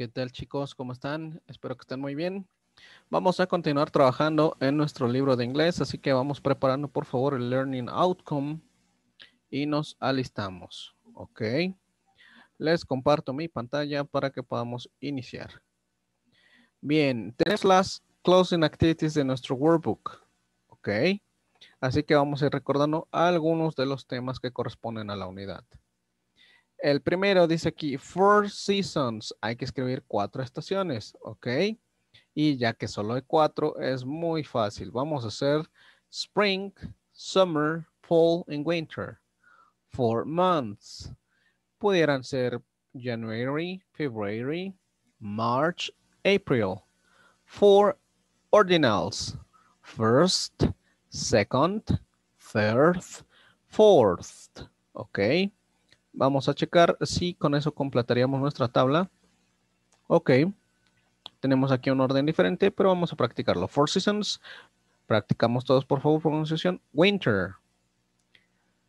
¿Qué tal chicos? ¿Cómo están? Espero que estén muy bien. Vamos a continuar trabajando en nuestro libro de inglés, así que vamos preparando por favor el Learning Outcome y nos alistamos. Ok. Les comparto mi pantalla para que podamos iniciar. Bien, tenemos las closing activities de nuestro workbook. Ok. Así que vamos a ir recordando algunos de los temas que corresponden a la unidad. El primero dice aquí, four seasons. Hay que escribir cuatro estaciones, ¿ok? Y ya que solo hay cuatro, es muy fácil. Vamos a hacer spring, summer, fall and winter. Four months. Pudieran ser January, February, March, April. Four ordinals. First, second, third, fourth. Okay. Vamos a checar si con eso completaríamos nuestra tabla. Ok. Tenemos aquí un orden diferente, pero vamos a practicarlo. Four seasons. Practicamos todos, por favor, pronunciación. Winter.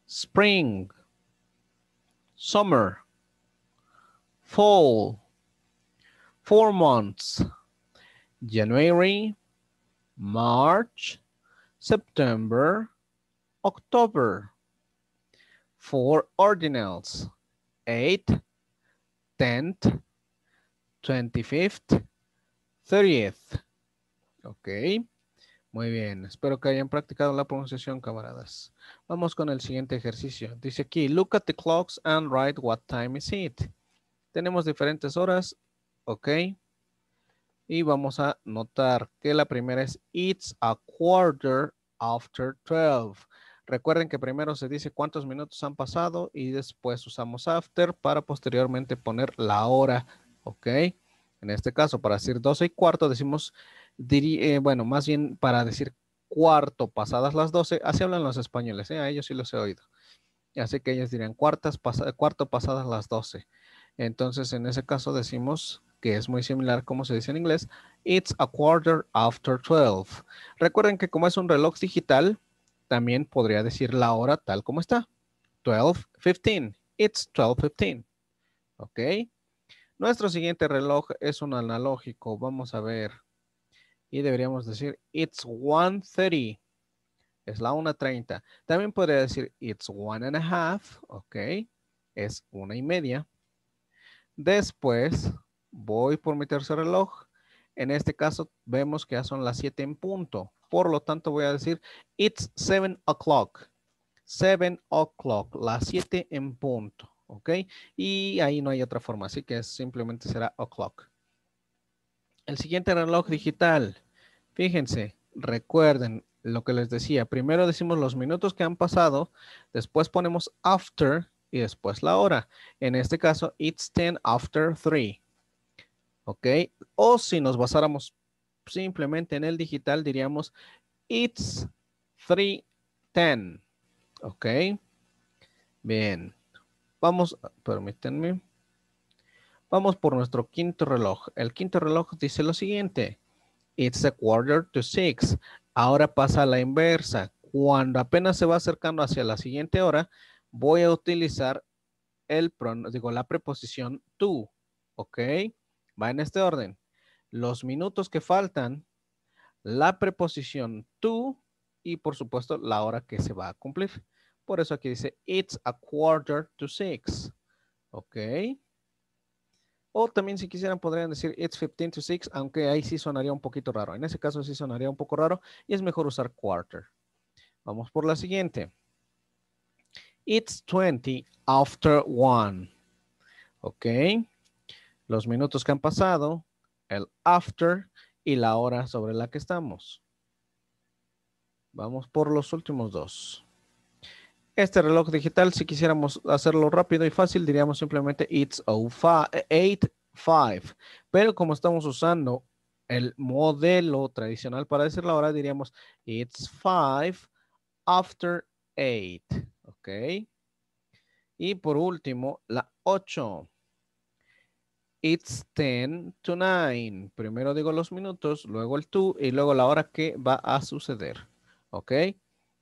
Spring. Summer. Fall. Four months. January. March. September. October four ordinals, 8 tenth, twenty-fifth, 25 30 Ok, muy bien. Espero que hayan practicado la pronunciación, camaradas. Vamos con el siguiente ejercicio. Dice aquí, look at the clocks and write what time is it. Tenemos diferentes horas, ok. Y vamos a notar que la primera es, it's a quarter after twelve. Recuerden que primero se dice cuántos minutos han pasado y después usamos after para posteriormente poner la hora, ¿ok? En este caso, para decir 12 y cuarto, decimos, eh, bueno, más bien para decir cuarto pasadas las 12, así hablan los españoles, ¿eh? a ellos sí los he oído. Así que ellos dirían cuartas cuarto pasadas las 12. Entonces, en ese caso decimos que es muy similar como se dice en inglés, it's a quarter after 12. Recuerden que como es un reloj digital, también podría decir la hora tal como está. 12.15. It's 12.15. ¿Ok? Nuestro siguiente reloj es un analógico. Vamos a ver. Y deberíamos decir it's 1.30. Es la 1.30. También podría decir it's one and a half. ¿Ok? Es una y media. Después voy por mi tercer reloj. En este caso vemos que ya son las 7 en punto. Por lo tanto, voy a decir, it's seven o'clock. Seven o'clock, las siete en punto. ¿Ok? Y ahí no hay otra forma, así que simplemente será o'clock. El siguiente reloj digital. Fíjense, recuerden lo que les decía. Primero decimos los minutos que han pasado, después ponemos after y después la hora. En este caso, it's ten after three ¿Ok? O si nos basáramos simplemente en el digital diríamos it's 3.10. Ok. Bien. Vamos, permítanme. Vamos por nuestro quinto reloj. El quinto reloj dice lo siguiente. It's a quarter to six. Ahora pasa a la inversa. Cuando apenas se va acercando hacia la siguiente hora, voy a utilizar el digo, la preposición to. ¿Ok? Va en este orden los minutos que faltan, la preposición to y por supuesto la hora que se va a cumplir. Por eso aquí dice, it's a quarter to six. Ok. O también si quisieran podrían decir it's 15 to six aunque ahí sí sonaría un poquito raro. En ese caso sí sonaría un poco raro y es mejor usar quarter. Vamos por la siguiente. It's 20 after one, Ok. Los minutos que han pasado, el after y la hora sobre la que estamos. Vamos por los últimos dos. Este reloj digital, si quisiéramos hacerlo rápido y fácil, diríamos simplemente it's 8.5. Pero como estamos usando el modelo tradicional para decir la hora, diríamos it's 5 after 8. ¿Ok? Y por último, la 8. It's 10 to 9. Primero digo los minutos, luego el tú y luego la hora que va a suceder. ¿Ok?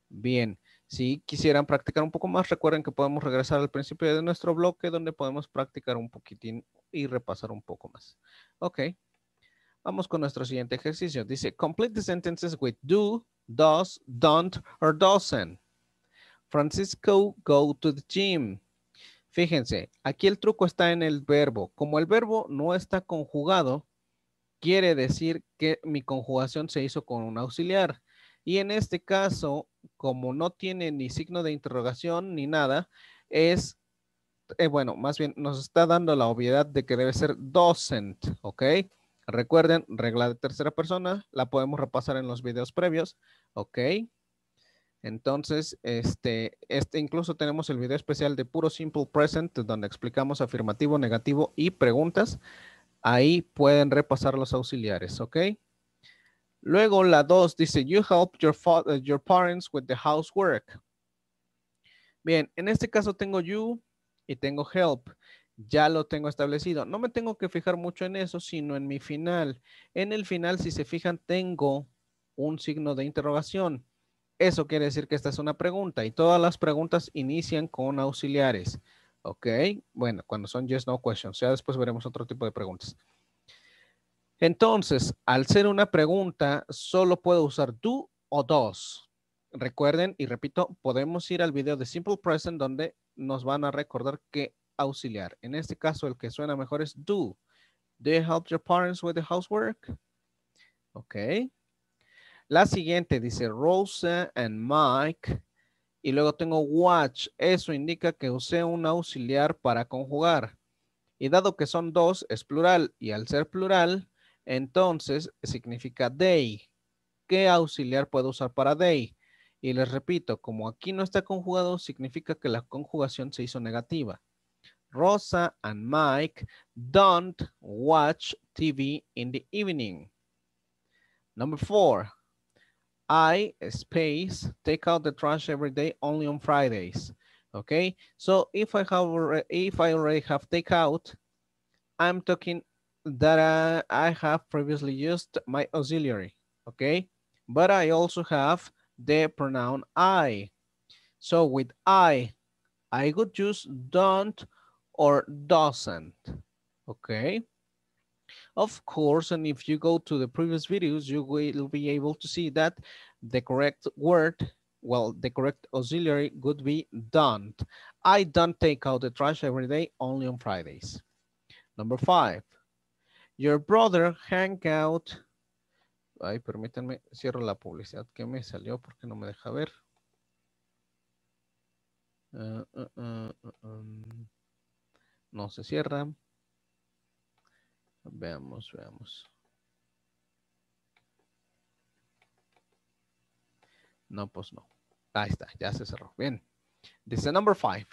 Bien. Si quisieran practicar un poco más, recuerden que podemos regresar al principio de nuestro bloque donde podemos practicar un poquitín y repasar un poco más. Ok. Vamos con nuestro siguiente ejercicio. Dice, complete the sentences with do, does, don't, or doesn't. Francisco, go to the gym. Fíjense, aquí el truco está en el verbo. Como el verbo no está conjugado, quiere decir que mi conjugación se hizo con un auxiliar. Y en este caso, como no tiene ni signo de interrogación ni nada, es, eh, bueno, más bien nos está dando la obviedad de que debe ser docent, ¿ok? Recuerden, regla de tercera persona, la podemos repasar en los videos previos, ¿ok? Entonces, este, este, incluso tenemos el video especial de puro Simple Present, donde explicamos afirmativo, negativo y preguntas. Ahí pueden repasar los auxiliares, ¿ok? Luego la 2 dice, you help your, eh, your parents with the housework. Bien, en este caso tengo you y tengo help. Ya lo tengo establecido. No me tengo que fijar mucho en eso, sino en mi final. En el final, si se fijan, tengo un signo de interrogación eso quiere decir que esta es una pregunta y todas las preguntas inician con auxiliares. ¿Ok? Bueno, cuando son yes, no questions. Ya después veremos otro tipo de preguntas. Entonces, al ser una pregunta, solo puedo usar do o dos. Recuerden y repito, podemos ir al video de Simple Present donde nos van a recordar qué auxiliar. En este caso, el que suena mejor es do. Do help your parents with the housework? Ok. La siguiente dice Rosa and Mike. Y luego tengo watch. Eso indica que usé un auxiliar para conjugar. Y dado que son dos, es plural. Y al ser plural, entonces significa day. ¿Qué auxiliar puedo usar para day? Y les repito, como aquí no está conjugado, significa que la conjugación se hizo negativa. Rosa and Mike don't watch TV in the evening. Number four, I space take out the trash every day only on Fridays. Okay, so if I have if I already have take out, I'm talking that uh, I have previously used my auxiliary. Okay, but I also have the pronoun I. So with I, I could use don't or doesn't. Okay. Of course, and if you go to the previous videos, you will be able to see that the correct word, well, the correct auxiliary would be don't. I don't take out the trash every day, only on Fridays. Number five, your brother hang out. Ay, permítanme, cierro la publicidad que me salió porque no me deja ver. Uh, uh, uh, uh um. No se cierra. Veamos, veamos. No, pues no. Ahí está, ya se cerró. Bien. This is number five.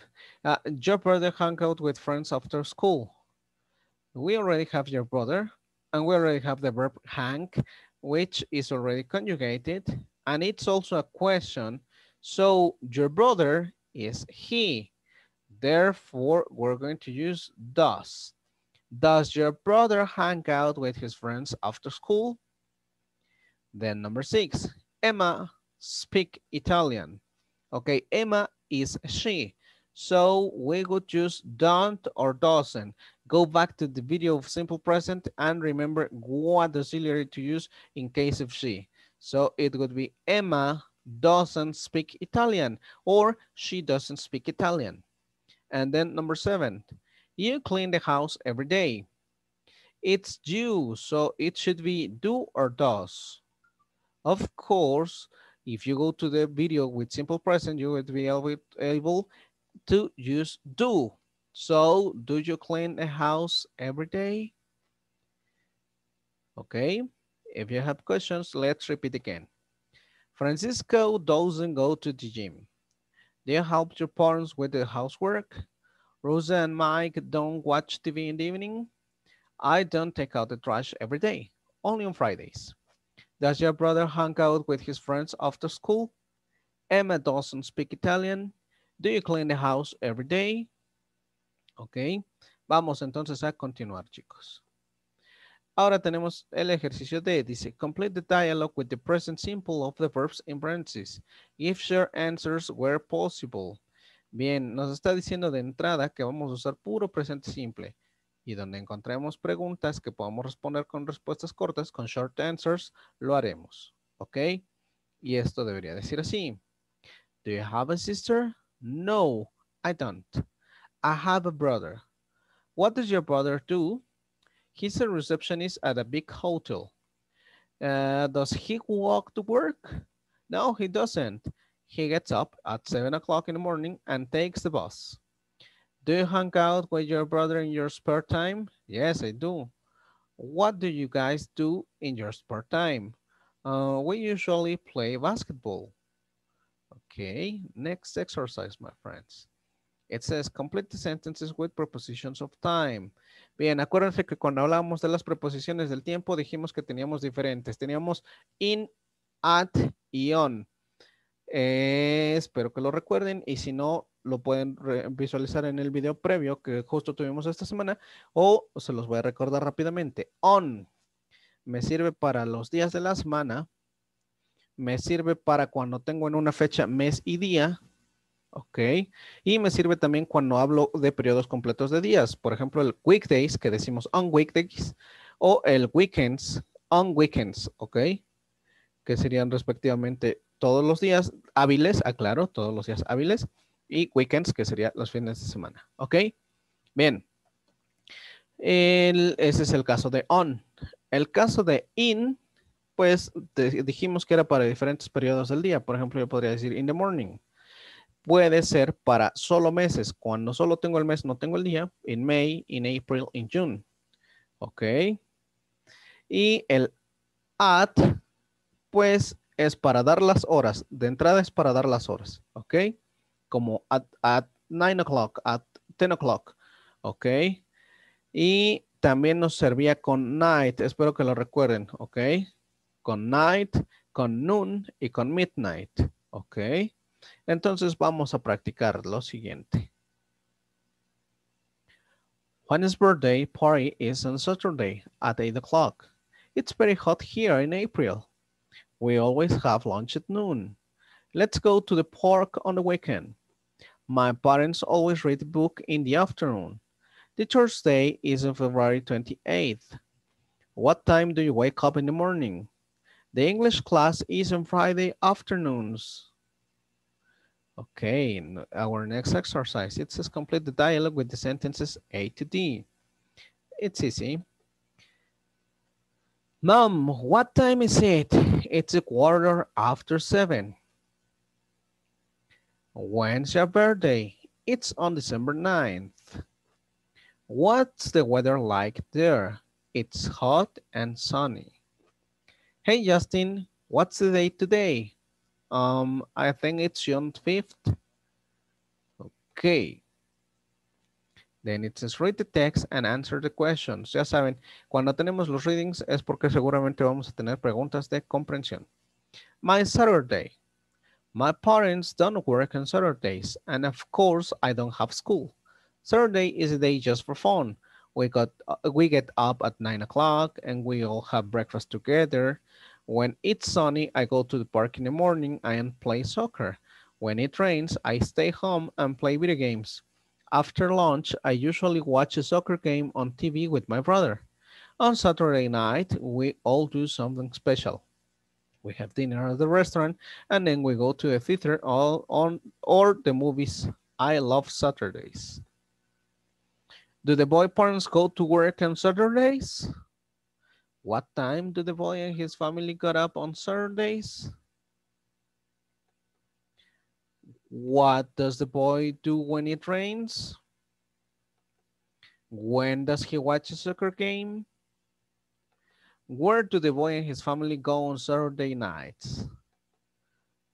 Uh, your brother hung out with friends after school. We already have your brother, and we already have the verb hang, which is already conjugated, and it's also a question. So your brother is he. Therefore, we're going to use does. Does your brother hang out with his friends after school? Then number six, Emma speak Italian. Okay, Emma is she. So we would use don't or doesn't. Go back to the video of simple present and remember what auxiliary to use in case of she. So it would be Emma doesn't speak Italian or she doesn't speak Italian. And then number seven, you clean the house every day. It's you, so it should be do or does. Of course, if you go to the video with simple present, you would be able to use do. So, do you clean the house every day? Okay, if you have questions, let's repeat again. Francisco doesn't go to the gym. Do you help your parents with the housework? Rosa and Mike don't watch TV in the evening. I don't take out the trash every day, only on Fridays. Does your brother hang out with his friends after school? Emma doesn't speak Italian. Do you clean the house every day? Ok, vamos entonces a continuar, chicos. Ahora tenemos el ejercicio de Dice, complete the dialogue with the present simple of the verbs in parentheses. If your answers were possible. Bien, nos está diciendo de entrada que vamos a usar puro presente simple y donde encontremos preguntas que podamos responder con respuestas cortas, con short answers, lo haremos. ¿Ok? Y esto debería decir así. Do you have a sister? No, I don't. I have a brother. What does your brother do? He's a receptionist at a big hotel. Uh, does he walk to work? No, he doesn't. He gets up at seven o'clock in the morning and takes the bus. Do you hang out with your brother in your spare time? Yes, I do. What do you guys do in your spare time? Uh, we usually play basketball. Okay, next exercise, my friends. It says, complete the sentences with prepositions of time. Bien, acuérdense que cuando hablamos de las preposiciones del tiempo, dijimos que teníamos diferentes. Teníamos in, at y on. Eh, espero que lo recuerden y si no, lo pueden visualizar en el video previo que justo tuvimos esta semana o se los voy a recordar rápidamente. On me sirve para los días de la semana, me sirve para cuando tengo en una fecha mes y día, ok, y me sirve también cuando hablo de periodos completos de días, por ejemplo el weekdays que decimos on weekdays o el weekends, on weekends, ok, que serían respectivamente todos los días hábiles, aclaro, todos los días hábiles y weekends, que sería los fines de semana. ¿Ok? Bien. ese es el caso de on. El caso de in, pues dijimos que era para diferentes periodos del día. Por ejemplo, yo podría decir in the morning. Puede ser para solo meses. Cuando solo tengo el mes, no tengo el día. In May, in April, in June. ¿Ok? Y el at, pues es para dar las horas. De entrada es para dar las horas, ¿ok? Como at, at 9 o'clock, at 10 o'clock, ¿ok? Y también nos servía con night, espero que lo recuerden, ¿ok? Con night, con noon y con midnight, ¿ok? Entonces vamos a practicar lo siguiente. Juan's birthday party is on Saturday at 8 o'clock. It's very hot here in April. We always have lunch at noon. Let's go to the park on the weekend. My parents always read a book in the afternoon. The Thursday is on February 28th. What time do you wake up in the morning? The English class is on Friday afternoons. Okay, our next exercise. It says complete the dialogue with the sentences A to D. It's easy. Mom, what time is it? It's a quarter after seven. When's your birthday? It's on December 9th. What's the weather like there? It's hot and sunny. Hey, Justin, what's the date today? Um, I think it's June 5th. Okay. Then it says read the text and answer the questions. Ya saben, cuando tenemos los readings es porque seguramente vamos a tener preguntas de comprensión. My Saturday. My parents don't work on Saturdays, and of course I don't have school. Saturday is a day just for fun. We got uh, we get up at nine o'clock and we all have breakfast together. When it's sunny, I go to the park in the morning and play soccer. When it rains, I stay home and play video games. After lunch, I usually watch a soccer game on TV with my brother. On Saturday night, we all do something special. We have dinner at the restaurant and then we go to a theater all on or the movies. I love Saturdays. Do the boy parents go to work on Saturdays? What time do the boy and his family get up on Saturdays? What does the boy do when it rains? When does he watch a soccer game? Where do the boy and his family go on Saturday nights?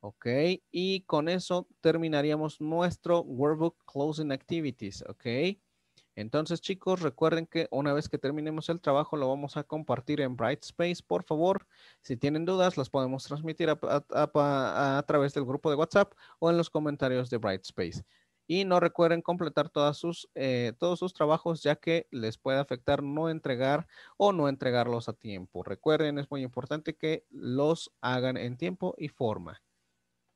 Ok, y con eso terminaríamos nuestro workbook closing activities, ok. Entonces, chicos, recuerden que una vez que terminemos el trabajo, lo vamos a compartir en Brightspace. Por favor, si tienen dudas, las podemos transmitir a, través del grupo de WhatsApp o en los comentarios de Brightspace. Y no recuerden completar eh, todos sus trabajos, ya que les puede afectar no entregar o no entregarlos a tiempo. Recuerden, es muy importante que los hagan en tiempo y forma.